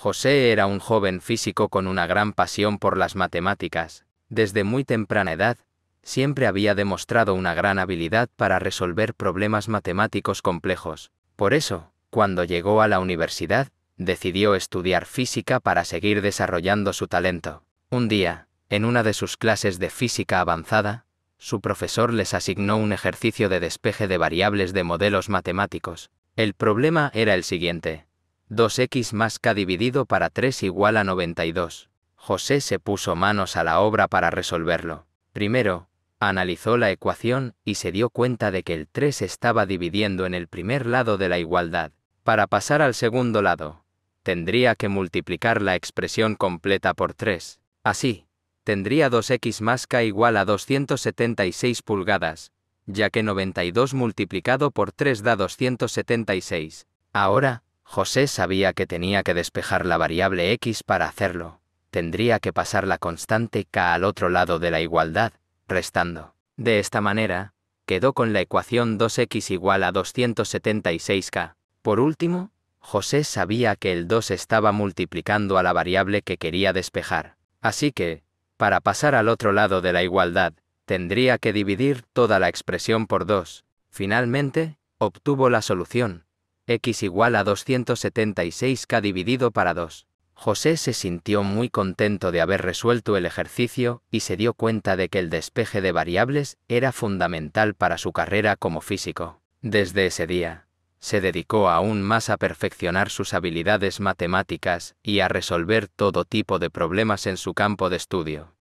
José era un joven físico con una gran pasión por las matemáticas. Desde muy temprana edad, siempre había demostrado una gran habilidad para resolver problemas matemáticos complejos. Por eso, cuando llegó a la universidad, decidió estudiar física para seguir desarrollando su talento. Un día, en una de sus clases de física avanzada, su profesor les asignó un ejercicio de despeje de variables de modelos matemáticos. El problema era el siguiente. 2x más k dividido para 3 igual a 92. José se puso manos a la obra para resolverlo. Primero, analizó la ecuación y se dio cuenta de que el 3 estaba dividiendo en el primer lado de la igualdad. Para pasar al segundo lado, tendría que multiplicar la expresión completa por 3. Así, tendría 2x más k igual a 276 pulgadas, ya que 92 multiplicado por 3 da 276. Ahora, José sabía que tenía que despejar la variable x para hacerlo. Tendría que pasar la constante k al otro lado de la igualdad, restando. De esta manera, quedó con la ecuación 2x igual a 276k. Por último, José sabía que el 2 estaba multiplicando a la variable que quería despejar. Así que, para pasar al otro lado de la igualdad, tendría que dividir toda la expresión por 2. Finalmente, obtuvo la solución, x igual a 276k dividido para 2. José se sintió muy contento de haber resuelto el ejercicio y se dio cuenta de que el despeje de variables era fundamental para su carrera como físico. Desde ese día, se dedicó aún más a perfeccionar sus habilidades matemáticas y a resolver todo tipo de problemas en su campo de estudio.